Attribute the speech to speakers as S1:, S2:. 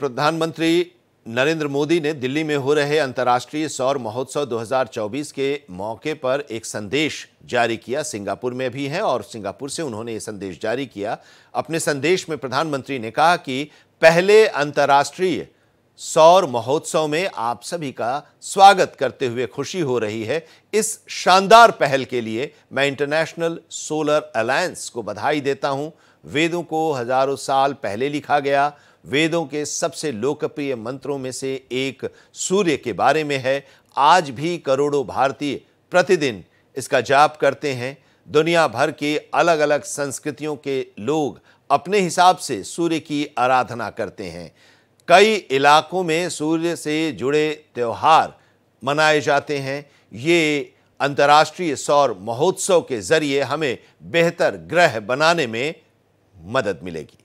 S1: प्रधानमंत्री नरेंद्र मोदी ने दिल्ली में हो रहे अंतर्राष्ट्रीय सौर महोत्सव 2024 के मौके पर एक संदेश जारी किया सिंगापुर में भी हैं और सिंगापुर से उन्होंने ये संदेश जारी किया अपने संदेश में प्रधानमंत्री ने कहा कि पहले अंतर्राष्ट्रीय सौर महोत्सव में आप सभी का स्वागत करते हुए खुशी हो रही है इस शानदार पहल के लिए मैं इंटरनेशनल सोलर अलायंस को बधाई देता हूं वेदों को हजारों साल पहले लिखा गया वेदों के सबसे लोकप्रिय मंत्रों में से एक सूर्य के बारे में है आज भी करोड़ों भारतीय प्रतिदिन इसका जाप करते हैं दुनिया भर के अलग अलग संस्कृतियों के लोग अपने हिसाब से सूर्य की आराधना करते हैं कई इलाकों में सूर्य से जुड़े त्यौहार मनाए जाते हैं ये अंतर्राष्ट्रीय सौर महोत्सव के ज़रिए हमें बेहतर ग्रह बनाने में मदद मिलेगी